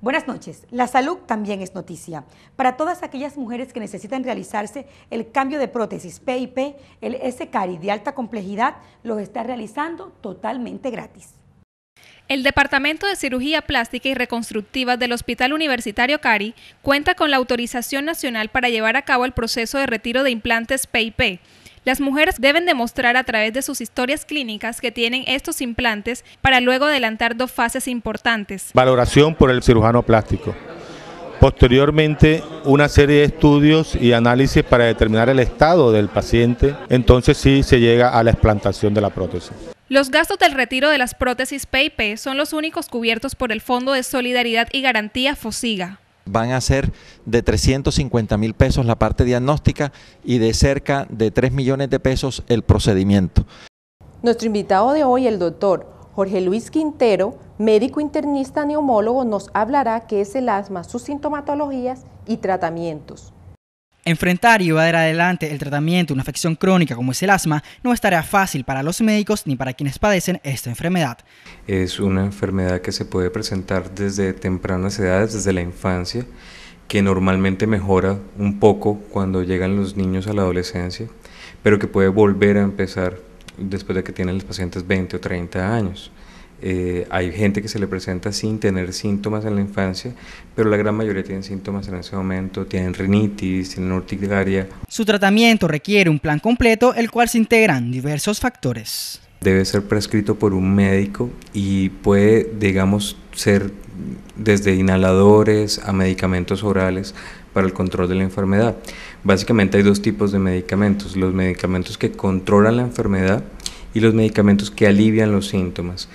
Buenas noches. La salud también es noticia. Para todas aquellas mujeres que necesitan realizarse el cambio de prótesis PIP, el SCARI de alta complejidad los está realizando totalmente gratis. El Departamento de Cirugía Plástica y Reconstructiva del Hospital Universitario CARI cuenta con la autorización nacional para llevar a cabo el proceso de retiro de implantes PIP las mujeres deben demostrar a través de sus historias clínicas que tienen estos implantes para luego adelantar dos fases importantes. Valoración por el cirujano plástico. Posteriormente, una serie de estudios y análisis para determinar el estado del paciente. Entonces sí se llega a la explantación de la prótesis. Los gastos del retiro de las prótesis PIP son los únicos cubiertos por el Fondo de Solidaridad y Garantía FOSIGA van a ser de 350 mil pesos la parte diagnóstica y de cerca de 3 millones de pesos el procedimiento. Nuestro invitado de hoy, el doctor Jorge Luis Quintero, médico internista neumólogo, nos hablará qué es el asma, sus sintomatologías y tratamientos. Enfrentar y llevar adelante el tratamiento de una afección crónica como es el asma no estará fácil para los médicos ni para quienes padecen esta enfermedad. Es una enfermedad que se puede presentar desde tempranas edades, desde la infancia, que normalmente mejora un poco cuando llegan los niños a la adolescencia, pero que puede volver a empezar después de que tienen los pacientes 20 o 30 años. Eh, hay gente que se le presenta sin tener síntomas en la infancia, pero la gran mayoría tienen síntomas en ese momento, tienen rinitis, tienen urticaria. Su tratamiento requiere un plan completo, el cual se integran diversos factores. Debe ser prescrito por un médico y puede, digamos, ser desde inhaladores a medicamentos orales para el control de la enfermedad. Básicamente hay dos tipos de medicamentos, los medicamentos que controlan la enfermedad y los medicamentos que alivian los síntomas.